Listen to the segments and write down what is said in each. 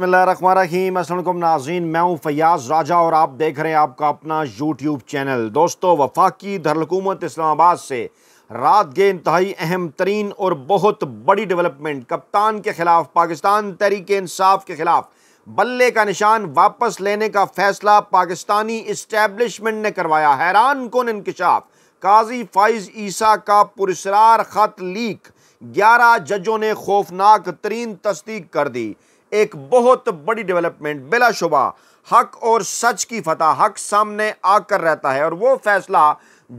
बसमीम असल नाजीन मैं हूँ फयाज राजा और आप देख रहे हैं आपका अपना यूट्यूब चैनल दोस्तों वफाकी दरकूमत इस्लामाबाद से रात के इंतहाई अहम तरीन और बहुत बड़ी डेवलपमेंट कप्तान के ख़िलाफ़ पाकिस्तान तहरीक इंसाफ के ख़िलाफ़ बल्ले का निशान वापस लेने का फैसला पाकिस्तानी इस्टेबलिशमेंट ने करवाया हैरान कौन इंकशाफ काजी फाइज ईसा का पुरसरार ख़त लीक ग्यारह जजों ने खौफनाक तरीन तस्दीक कर दी एक बहुत बड़ी डेवलपमेंट बिलाशुबा हक और सच की फतह हक सामने आकर रहता है और वो फैसला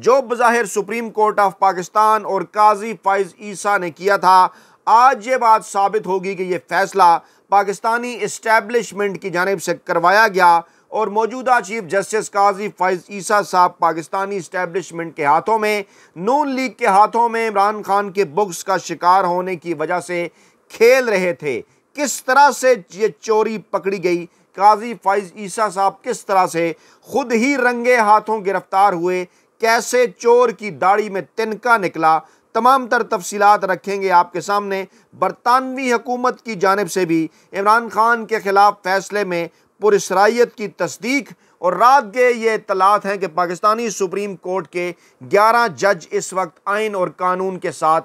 जो बज़ाहिर सुप्रीम कोर्ट ऑफ पाकिस्तान और काजी फाइज ईसा ने किया था आज ये बात साबित होगी कि ये फैसला पाकिस्तानी इस्टेबलिशमेंट की जानब से करवाया गया और मौजूदा चीफ जस्टिस काजी फैज़ ईसा साहब पाकिस्तानी इस्टेबलिशमेंट के हाथों में नून लीग के हाथों में इमरान खान के बुक्स का शिकार होने की वजह से खेल रहे थे किस तरह से ये चोरी पकड़ी गई काजी फाइज ईसा साहब किस तरह से खुद ही रंगे हाथों गिरफ्तार हुए कैसे चोर की दाढ़ी में तिनका निकला तमाम तर तफसीत रखेंगे आपके सामने बरतानवी हुकूमत की जानब से भी इमरान खान के ख़िलाफ़ फैसले में पुरसराइत की तस्दीक और रात के ये इतलात हैं कि पाकिस्तानी सुप्रीम कोर्ट के 11 जज इस वक्त आइन और कानून के साथ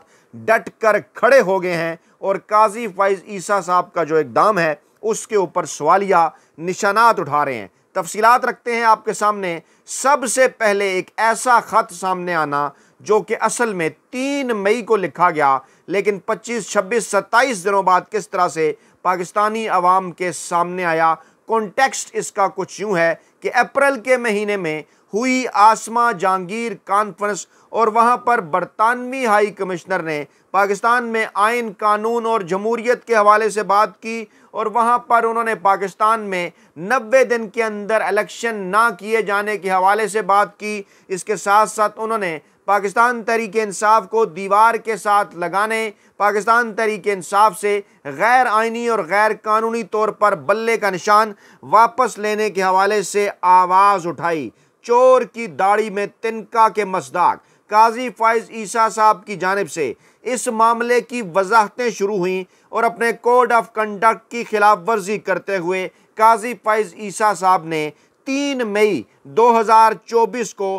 डट कर खड़े हो गए हैं और काजी फाइज ईसा साहब का जो इकदाम है उसके ऊपर सवालिया निशानात उठा रहे हैं तफसीलात रखते हैं आपके सामने सबसे पहले एक ऐसा ख़त सामने आना जो कि असल में तीन मई को लिखा गया लेकिन 25, 26, 27 दिनों बाद किस तरह से पाकिस्तानी अवाम के सामने आया कॉन्टेक्स्ट इसका कुछ यूं है कि अप्रैल के महीने में हुई आसमा जहांगीर कॉन्फ्रेंस और वहां पर बरतानवी हाई कमिश्नर ने पाकिस्तान में आइन कानून और जमहूरीत के हवाले से बात की और वहां पर उन्होंने पाकिस्तान में नबे दिन के अंदर इलेक्शन ना किए जाने के हवाले से बात की इसके साथ साथ उन्होंने पाकिस्तान तरीके इंसाफ को दीवार के साथ लगाने पाकिस्तान तरीके इंसाफ से गैर आइनी और गैर कानूनी तौर पर बल्ले का निशान वापस लेने के हवाले से आवाज़ उठाई चोर की दाढ़ी में तिनका के मजदाक काजी फाइज ईसा साहब की जानब से इस मामले की वजाहतें शुरू हुई और अपने कोड ऑफ कंडक्ट की खिलाफ वर्जी करते हुए काजी फाइज ईसा साहब ने तीन मई 2024 को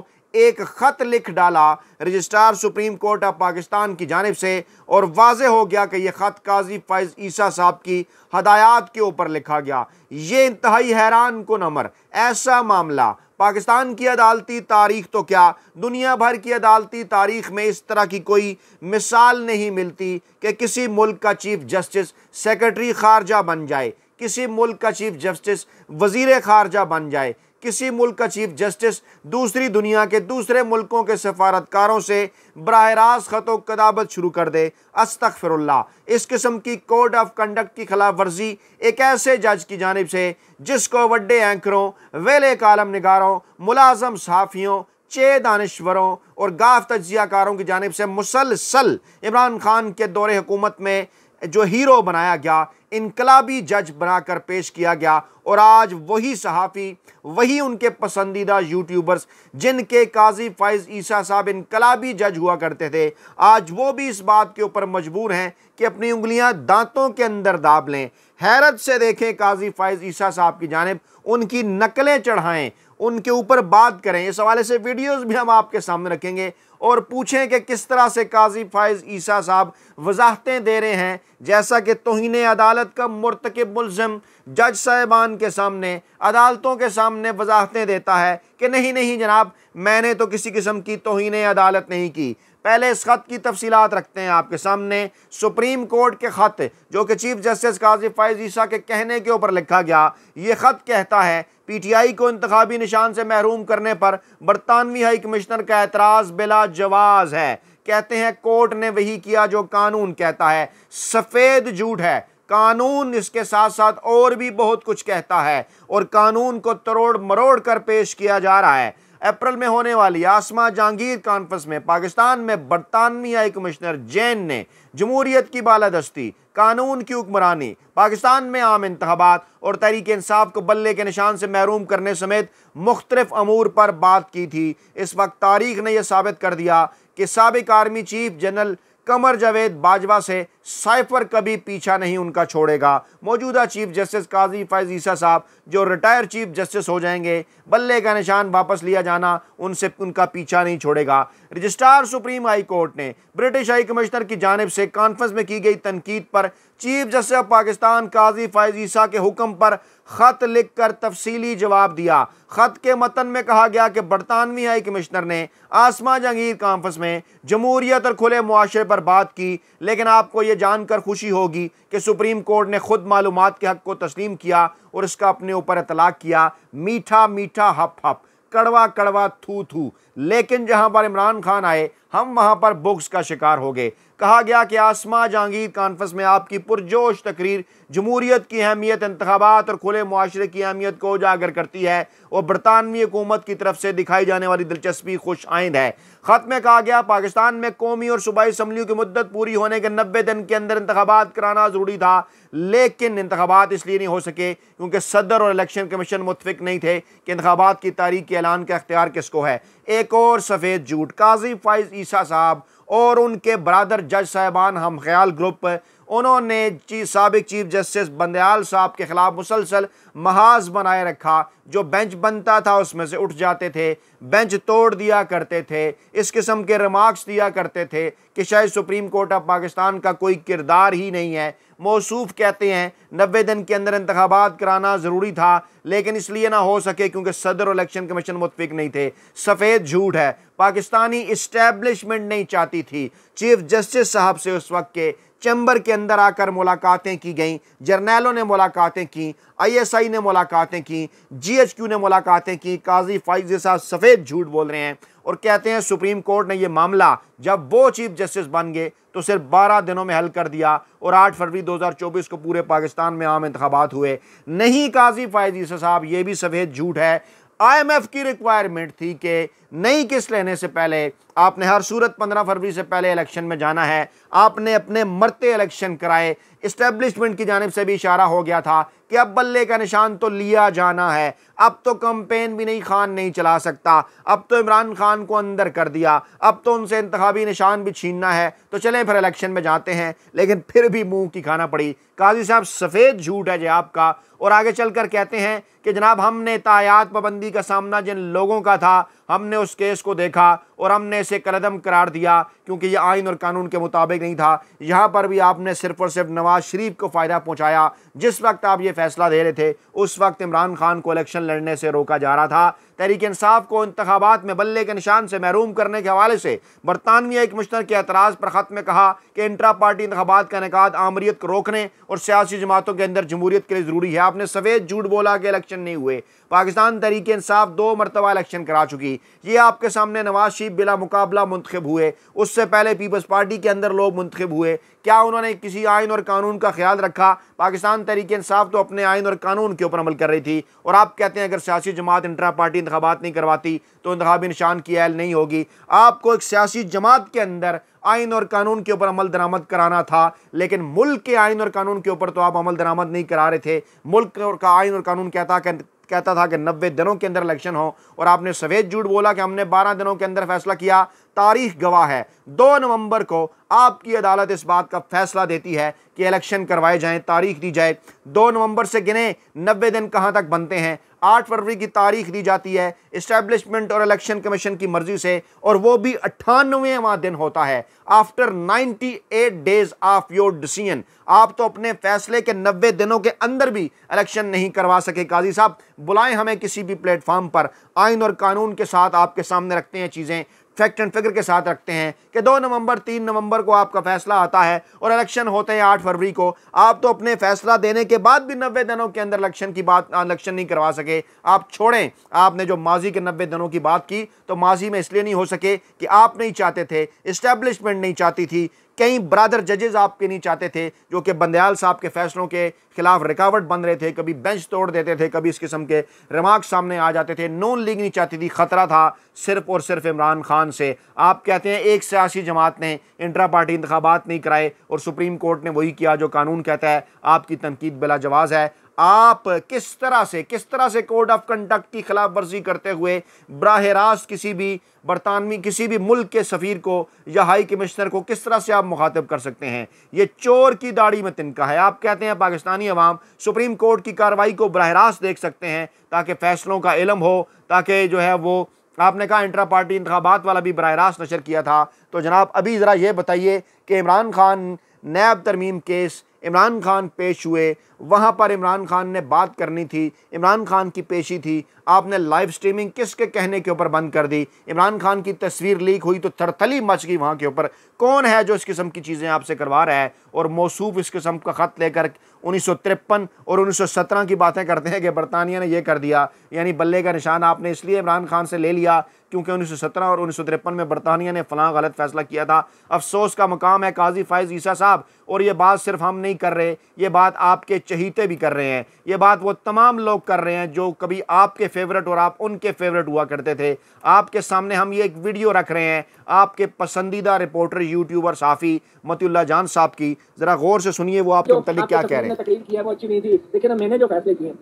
एक ख़त लिख डाला registrar supreme court of Pakistan की जानब से और वाज हो गया कि यह ख़त काजी फाइज ईसा साहब की हदायत के ऊपर लिखा गया ये इंतहाई हैरान कन अमर ऐसा मामला पाकिस्तान की अदालती तारीख तो क्या दुनिया भर की अदालती तारीख में इस तरह की कोई मिसाल नहीं मिलती कि किसी मुल्क का चीफ जस्टिस सेक्रेटरी खारजा बन जाए किसी मुल्क का चीफ जस्टिस वजीर खारजा बन जाए किसी मुल्क का चीफ जस्टिस दूसरी दुनिया के दूसरे मुल्कों के सफारतकारों से बरह रास्त खतो कदाबत शुरू कर दे अस्तफ़िरल्ला इस किस्म की कोड ऑफ कंडक्ट की खिलाफ वर्जी एक ऐसे जज की जानब से जिसको वड्डे एंकरों वेले कालम नगारों मुलाजम साफियों चे दानश्वरों और गाफ तजियाकारों की जानब से मुसलसल इमरान खान के दौरे हुकूमत में जो हीरो बनाया गया इनकलाबी जज बनाकर पेश किया गया और आज वही सहाफ़ी वही उनके पसंदीदा यूट्यूबर्स जिनके काजी फ़ाइज़ ईसा साहब इनकलाबी जज हुआ करते थे आज वो भी इस बात के ऊपर मजबूर हैं कि अपनी उंगलियां दांतों के अंदर दाब लें हैरत से देखें काजी फ़ाइज़ ईसा साहब की जानब उनकी नकलें चढ़ाएं उनके ऊपर बात करें इस हवाले से वीडियोस भी हम आपके सामने रखेंगे और पूछें कि किस तरह से काजी फायज़ ईसा साहब वजाहतें दे रहे हैं जैसा कि तोहन अदालत का मरतकब मुलम जज साहिबान के सामने अदालतों के सामने वजाहतें देता है कि नहीं नहीं जनाब मैंने तो किसी किस्म की तोहन अदालत नहीं की पहले इस ख़त की तफसीत रखते हैं आपके सामने सुप्रीम कोर्ट के ख़त जो कि चीफ जस्टिस काजी फायज ईसा के कहने के ऊपर लिखा गया ये ख़त कहता है पी टी आई को इंतबी निशान से महरूम करने पर बरतानवी हाई कमिश्नर का एतराज़ बिला जवाज़ है कहते हैं कोर्ट ने वही किया जो कानून कहता है सफ़ेद झूठ है कानून इसके साथ साथ और भी बहुत कुछ कहता है और कानून को तरोड़ मरोड़ कर पेश किया जा रहा है अप्रैल में होने वाली आसमा जहांगीर कॉन्फ्रेंस में पाकिस्तान में बरतानवी हाई कमिश्नर जैन ने जमहूरीत की बालादस्ती कानून की हुक्मरानी पाकिस्तान में आम इंतबात और तहरीक इंसाफ को बल्ले के निशान से महरूम करने समेत मुख्तलिफ अमूर पर बात की थी इस वक्त तारीख ने यह साबित कर दिया कि सबक army chief general Qamar Javed Bajwa से साइफर कभी पीछा नहीं उनका छोड़ेगा मौजूदा चीफ जस्टिस काजी फैज ईसा साहब जो रिटायर चीफ जस्टिस हो जाएंगे बल्ले का निशान वापस लिया जाना उनसे उनका पीछा नहीं छोड़ेगा रजिस्ट्रार सुप्रीम हाई कोर्ट ने ब्रिटिश हाई कमिश्नर की जानब से कॉन्फ्रेंस में की गई तनकीद पर chief justice of Pakistan Qazi Faez Isa के हुक्म पर ख़त लिख कर तफसीली जवाब दिया ख़त के मतन में कहा गया कि बरतानवी हाई कमिश्नर ने आसमा जहांगीर कॉन्फ्रेंस में जमहूरियत और खुले मुआशरे पर बात की लेकिन आपको यह जानकर खुशी होगी कि सुप्रीम कोर्ट ने खुद मालूम के हक को तस्लीम किया और इसका अपने ऊपर इतलाक़ किया मीठा मीठा हप हप कड़वा कड़वा थू थू लेकिन जहां पर इमरान खान आए हम वहां पर बुक्स का शिकार हो गए कहा गया कि आसमा जहांगीर कॉन्फ्रेंस में आपकी पुरजोश तकरीर जमूरीत की अहमियत इंतबात और खुले माशरे की अहमियत को उजागर करती है और बरतानवी हुकूमत की तरफ से दिखाई जाने वाली दिलचस्पी खुश आइंद है ख़त में कहा गया पाकिस्तान में कौमी और सूबाई इसम्बलियों की मदत पूरी होने के नब्बे दिन के अंदर इंतबात कराना ज़रूरी था लेकिन इंतबात इसलिए नहीं हो सके क्योंकि सदर और इलेक्शन कमीशन मुतफिक नहीं थे कि इंतबात की तारीख के ऐलान का अख्तियार किसको है एक और सफ़ेद झूठ काजी फाइज ईसा साहब और उनके ब्रादर जज साहबान हम ख्याल ग्रुप उन्होंने चीफ सबक चीफ जस्टिस बंदयाल साहब के ख़िलाफ़ मुसलसल महाज बनाए रखा जो बेंच बनता था उसमें से उठ जाते थे बेंच तोड़ दिया करते थे इस किस्म के रिमार्क्स दिया करते थे कि शायद सुप्रीम कोर्ट ऑफ पाकिस्तान का कोई किरदार ही नहीं है मौसूफ कहते हैं नब्बे दिन के अंदर इंतबात कराना ज़रूरी था लेकिन इसलिए ना हो सके क्योंकि सदर इलेक्शन कमीशन मुतफिक नहीं थे सफ़ेद झूठ है पाकिस्तानी इस्टेबलिशमेंट नहीं चाहती थी चीफ जस्टिस साहब से उस वक्त के चैम्बर के अंदर आकर मुलाकातें की गई जर्नैलों ने मुलाकातें की आईएसआई ने मुलाकातें की जीएचक्यू ने मुलाकातें की काजी फाइज साहब सफ़ेद झूठ बोल रहे हैं और कहते हैं सुप्रीम कोर्ट ने यह मामला जब वो चीफ जस्टिस बन गए तो सिर्फ बारह दिनों में हल कर दिया और आठ फरवरी चौबीस को पूरे पाकिस्तान में आम इंतबात हुए नहीं काजी फायजी साहब ये भी सफ़ेद झूठ है आईएमएफ की रिक्वायरमेंट थी कि नई किस्त लेने से पहले आपने हर सूरत पंद्रह फरवरी से पहले इलेक्शन में जाना है आपने अपने मरते इलेक्शन कराए इस्टेब्लिशमेंट की जानब से भी इशारा हो गया था कि अब बल्ले का निशान तो लिया जाना है अब तो कंपेन भी नहीं खान नहीं चला सकता अब तो इमरान खान को अंदर कर दिया अब तो उनसे इंतबी निशान भी छीनना है तो चलें फिर इलेक्शन में जाते हैं लेकिन फिर भी मुंह की खाना पड़ी काजी साहब सफ़ेद झूठ है जे आपका और आगे चल कर कहते हैं कि जनाब हमने तायात पाबंदी का सामना जिन लोगों का था हमने उस केस को देखा और हमने इसे कलदम करार दिया क्योंकि ये आइन और कानून के मुताबिक नहीं था यहाँ पर भी आपने सिर्फ और सिर्फ नवाज शरीफ को फ़ायदा पहुँचाया जिस वक्त आप ये फैसला दे रहे थे उस वक्त इमरान खान को इलेक्शन लड़ने से रोका जा रहा था तहरीक इंसाफ को इंतबात में बल्ले के निशान से महरूम करने के हवाले से बरतानवी एक मुश्तर के एतराज़ पर ख़त में कहा कि इंटरा पार्टी इंतबात का इनका आमरीत को रोकने और सियासी जमातों के अंदर जमूरीत के लिए ज़रूरी है आपने सफ़ेद झूठ बोला कि इलेक्शन नहीं हुए पाकिस्तान तहरीक इंसाफ दो मरतबा इलेक्शन करा चुकी ये आपके सामने नवाज शरीफ चीफ बिला मुकाबला मुंतब हुए उससे पहले पीपल्स पार्टी के अंदर लोग मुंतब हुए क्या उन्होंने किसी आयन और कानून का ख्याल रखा पाकिस्तान तरीके इंसाफ तो अपने आयन और कानून के ऊपर अमल कर रही थी और आप कहते हैं अगर सियासी जमात इंटरा पार्टी इंतबात नहीं करवाती तो इंतबी निशान की अहल नहीं होगी आपको एक सियासी जमात के अंदर आयन और कानून के ऊपर अमल दरामद कराना था लेकिन मुल्क के आयन और कानून के ऊपर तो आप अमल दरामद नहीं करा रहे थे मुल्क का आयन और कानून कहता कहता था कि नब्बे दिनों के अंदर इलेक्शन हो और आपने सफेद झूठ बोला कि हमने बारह दिनों के अंदर फैसला किया तारीख गवाह है दो नवंबर को आपकी अदालत इस बात का फैसला देती है कि इलेक्शन करवाए जाएं तारीख दी जाए दो नवंबर से गिने नब्बे दिन कहाँ तक बनते हैं आठ फरवरी की तारीख दी जाती है इस्टेब्लिशमेंट और इलेक्शन कमीशन की मर्जी से और वो भी अट्ठानवेवा दिन होता है after 98 days of your decision आप तो अपने फैसले के 90 दिनों के अंदर भी इलेक्शन नहीं करवा सके काजी साहब बुलाएं हमें किसी भी प्लेटफॉर्म पर आइन और कानून के साथ आपके सामने रखते हैं चीज़ें फैक्ट एंड फिगर के साथ रखते हैं कि दो नवंबर तीन नवंबर को आपका फैसला आता है और इलेक्शन होते हैं आठ फरवरी को आप तो अपने फैसला देने के बाद भी नब्बे दिनों के अंदर इलेक्शन की बात इलेक्शन नहीं करवा सके आप छोड़ें आपने जो माजी के नब्बे दिनों की बात की तो माजी में इसलिए नहीं हो सके कि आप नहीं चाहते थे इस्टेब्लिशमेंट नहीं चाहती थी कई ब्रादर जजेज आपके नहीं चाहते थे जो कि बंदयाल साहब के फैसलों के खिलाफ रिकावट बन रहे थे कभी बेंच तोड़ देते थे कभी इस किस्म के रिमार्क सामने आ जाते थे नॉन लीग नहीं चाहती थी खतरा था सिर्फ और सिर्फ इमरान खान से आप कहते हैं एक सियासी जमात ने इंट्रा पार्टी इंतबात नहीं कराए और सुप्रीम कोर्ट ने वही किया जो कानून कहता है आपकी तनकीद बिला जवाज़ है आप किस तरह से किस तरह से कोड ऑफ कंडक्ट की खिलाफ वर्जी करते हुए बरह रास्त किसी भी बरतानवी किसी भी मुल्क के सफ़ीर को या हाई कमिश्नर को किस तरह से आप मुखातब कर सकते हैं ये चोर की दाढ़ी में तिनका है आप कहते हैं पाकिस्तानी अवाम सुप्रीम कोर्ट की कार्रवाई को बरह रास्त देख सकते हैं ताकि फ़ैसलों का इलम हो ताकि जो है वो आपने कहा इंटरा पार्टी इंतबात वाला भी बरह रास्त नशर किया था तो जनाब अभी ज़रा ये बताइए कि इमरान खान नैब तरमीम केस इमरान खान पेश हुए वहाँ पर इमरान खान ने बात करनी थी इमरान खान की पेशी थी आपने लाइव स्ट्रीमिंग किसके कहने के ऊपर बंद कर दी इमरान खान की तस्वीर लीक हुई तो थरथली मच गई वहाँ के ऊपर कौन है जो इस किस्म की चीज़ें आपसे करवा रहा है और मौसूफ इस किस्म का ख़त लेकर उन्नीस और उन्नीस की बातें करते हैं कि बरतानिया ने यह कर दिया यानी बल्ले का निशान आपने इसलिए इमरान खान से ले लिया क्योंकि उन्नीस और उन्नीस में बरतानिया ने फला गलत फैसला किया था अफसोस का मकाम है काजी फ़ायज़ ईसा साहब और ये बात सिर्फ हम नहीं नहीं कर रहे ये बात आपके चहीते भी कर रहे हैं ये बात वो तमाम लोग कर रहे हैं जो कभी आपके फेवरेट और आप उनके फेवरेट हुआ करते थे आपके सामने हम ये एक वीडियो रख रहे हैं आपके पसंदीदा रिपोर्टर यूट्यूबर साफ़ी मतुल्ला जान साहब की ज़रा गौर से सुनिए वो आपके मुतल क्या तो कह रहे हैं तकलीफ मैंने जो फैसले किए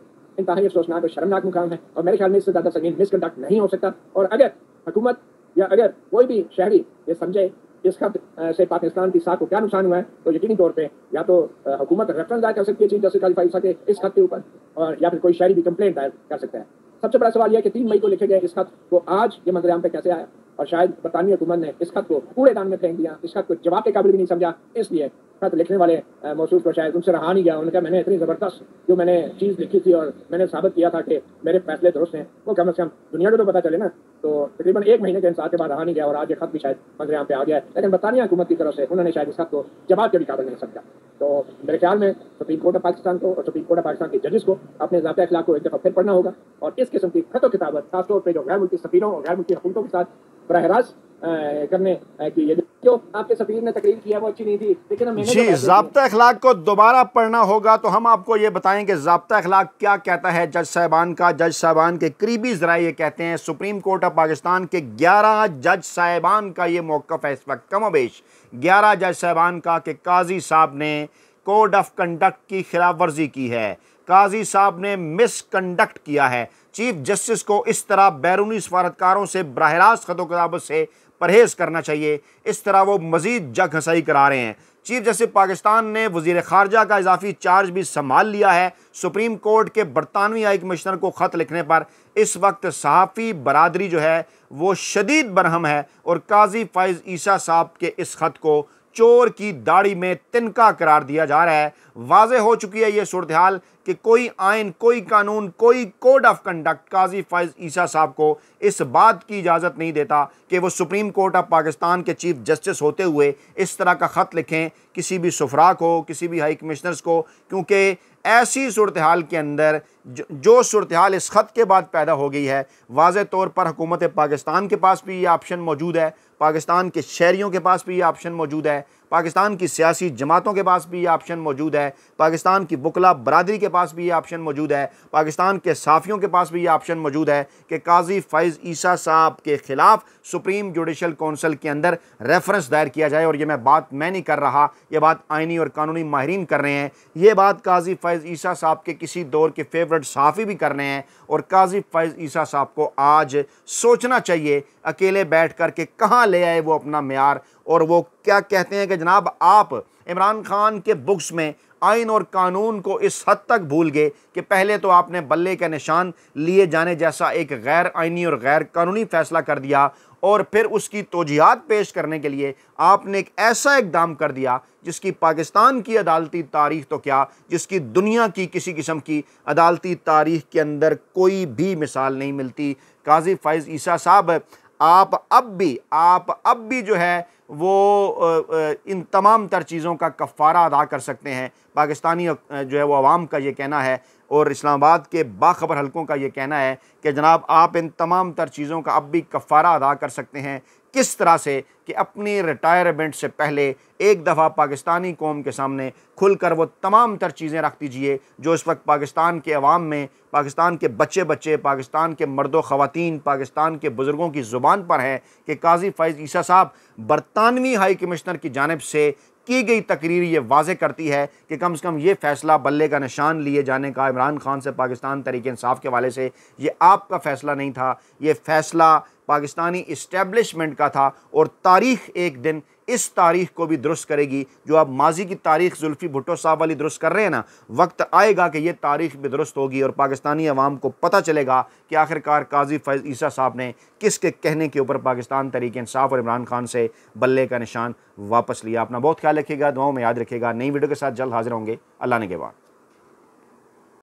इंतहाई अफसोसनाक और शर्मनाक मुकाम है और मेरे ख्याल में इससे ज़्यादा संगीन मिसकंडक्ट नहीं हो सकता और अगर हुकूमत या अगर कोई भी शहरी ये समझे इस खत से पाकिस्तान की साख को क्या नुकसान हुआ है तो यकीनी तौर पर या तो हुकूमत रेफरेंस दायर कर सकती है चीफ जस्टिस खाली फाइसा के इस खत के ऊपर और या फिर कोई शहरी भी कंप्लेंट दायर कर सकता है सबसे बड़ा सवाल यह है कि तीन मई को लिखे गए इस खत को आज ये मंजर पे कैसे आया और शायद बरतानवी हुकूमत ने इस खत तो को कूड़ेदान में फेंक दिया इस खत को जवाब के काबिल भी नहीं समझा इसलिए खत लिखने वाले मौसू को शायद उनसे रहा नहीं गया उनका मैंने इतनी ज़बरदस्त जो मैंने चीज़ लिखी थी और मैंने साबित किया था कि मेरे फैसले दुरुस्त हैं वो कम अज़ कम दुनिया को तो पता चले ना तो तकरीबन एक महीने के इंसार के बाद रहा नहीं गया और आज ये खत भी शायद मंजर यहाँ पे आ गया है लेकिन बरतानिया हुकूमत की तरफ से उन्होंने शायद इस खत को जवाब के भी काबिल नहीं समझा तो मेरे ख्याल में सुप्रीम कोर्ट ऑफ पाकिस्तान को और सुप्रीम कोर्ट ऑफ पाकिस्तान के जजेस को अपने जबता अखलाक को एक दफ़ा फिर पढ़ना होगा और इस किस्म की खतों किताबत खासतौर पर जो गैर मुल्की सफीरों और गैर मुल्की हुकूमतों के साथ बरहराज दोबारा पढ़ना होगा तो हम आपको ये बताएंगे जबता अखलाक क्या कहता है जज साहबान का जज साहबान के करीबी जरा ये कहते हैं सुप्रीम कोर्ट ऑफ पाकिस्तान के ग्यारह जज साहबान का ये मौकफ है इस वक्त कम कमोबेश ग्यारह जज साहबान का कि काजी साहब ने कोड ऑफ कंडक्ट की खिलाफ वर्जी की है काजी साहब ने मिसकंडक्ट किया है चीफ जस्टिस को इस तरह बैरूनी सफारतकारों से बरह रास्त खतों किताबत से परहेज़ करना चाहिए इस तरह वो मज़ीद जग हसाई करा रहे हैं चीफ जस्टिस पाकिस्तान ने वजीर खारजा का इजाफी चार्ज भी संभाल लिया है सुप्रीम कोर्ट के बरतानवी हाई कमिश्नर को ख़त लिखने पर इस वक्त सहाफ़ी बरदरी जो है वो शदीद बरहम है और काजी फ़ायज़ ईसा साहब के इस ख़त को चोर की दाढ़ी में तिनका करार दिया जा रहा है वाज हो चुकी है ये सूरत हाल कि कोई आयन कोई कानून कोई code of conduct Qazi Faiz Isa साहब को इस बात की इजाज़त नहीं देता कि वो सुप्रीम कोर्ट ऑफ पाकिस्तान के चीफ जस्टिस होते हुए इस तरह का ख़त लिखें किसी भी सफरा को किसी भी हाई कमिश्नर्स को क्योंकि ऐसी सूरत हाल के अंदर जो, जो सूरत हाल इस ख़त के बाद पैदा हो गई है वाज तौर पर हुकूमत पाकिस्तान के पास भी ये ऑप्शन मौजूद है पाकिस्तान के शहरीों के पास भी ये ऑप्शन मौजूद है पाकिस्तान की सियासी जमातों के पास भी ये ऑप्शन मौजूद है पाकिस्तान की बुकला बरदरी के पास भी ये ऑप्शन मौजूद है पाकिस्तान के साफ़ियों के पास भी ये ऑप्शन मौजूद है कि काजी फ़ैज़ ईसा साहब के ख़िलाफ़ सुप्रीम जुडिशल कौंसिल के अंदर रेफरेंस दायर किया जाए और ये मैं बात मैं नहीं कर रहा यह बात आइनी और कानूनी माहरीन कर रहे हैं ये बात काजी फ़ैज़ ईसा साहब के किसी दौर के फेवरेट साफ़ी भी कर रहे हैं और काजी फ़ैज़ ईसा साहब को आज सोचना चाहिए अकेले बैठ कर के कहाँ ले आए वो अपना मैार और वो क्या कहते हैं कि जनाब आप इमरान खान के बुक्स में आइन और कानून को इस हद तक भूल गए कि पहले तो आपने बल्ले का निशान लिए जाने जैसा एक गैर आइनी और गैर कानूनी फैसला कर दिया और फिर उसकी तोजियात पेश करने के लिए आपने एक ऐसा इकदाम कर दिया जिसकी पाकिस्तान की अदालती तारीख तो क्या जिसकी दुनिया की किसी किस्म की अदालती तारीख के अंदर कोई भी मिसाल नहीं मिलती काजी फ़ैज़ ईसा साहब आप अब भी आप अब भी जो है वो इन तमाम तर चीज़ों का कफ़ारा अदा कर सकते हैं पाकिस्तानी जो है वो आवाम का ये कहना है और इस्लामाबाद के बाखबर हलकों का ये कहना है कि जनाब आप इन तमाम तर चीज़ों का अब भी कफ़ारा अदा कर सकते हैं किस तरह से कि अपनी रिटायरमेंट से पहले एक दफ़ा पाकिस्तानी कौम के सामने खुल कर वो तमाम तर चीज़ें रख दीजिए जो इस वक्त पाकिस्तान के अवाम में पाकिस्तान के बच्चे बच्चे पाकिस्तान के मर्द ख़वान पाकिस्तान के बुज़ुर्गों की ज़ुबान पर हैं कि काजी फ़ैज़ ईसा साहब बरतानवी हाई कमिश्नर की जानब से की गई तकरीर ये वाज करती है कि कम से कम ये फैसला बल्ले का निशान लिए जाने का इमरान खान से पाकिस्तान तरीके इंसाफ के वाले से ये आपका फ़ैसला नहीं था ये फ़ैसला पाकिस्तानी इस्टेबलिशमेंट का था और तारीख एक दिन इस तारीख को भी दुरुस्त करेगी जो आप माजी की तारीख जुल्फ़ी भुट्टो साहब वाली दुरुस्त कर रहे हैं ना वक्त आएगा कि ये तारीख भी दुरुस्त होगी और पाकिस्तानी अवाम को पता चलेगा कि आखिरकार काजी फैज़ ईसा साहब ने किसके कहने के ऊपर पाकिस्तान तरीके इंसाफ और इमरान खान से बल्ले का निशान वापस लिया अपना बहुत ख्याल रखिएगा दुआओं में याद रखेगा नई वीडियो के साथ जल्द हाजिर होंगे अल्लाह ने के बाद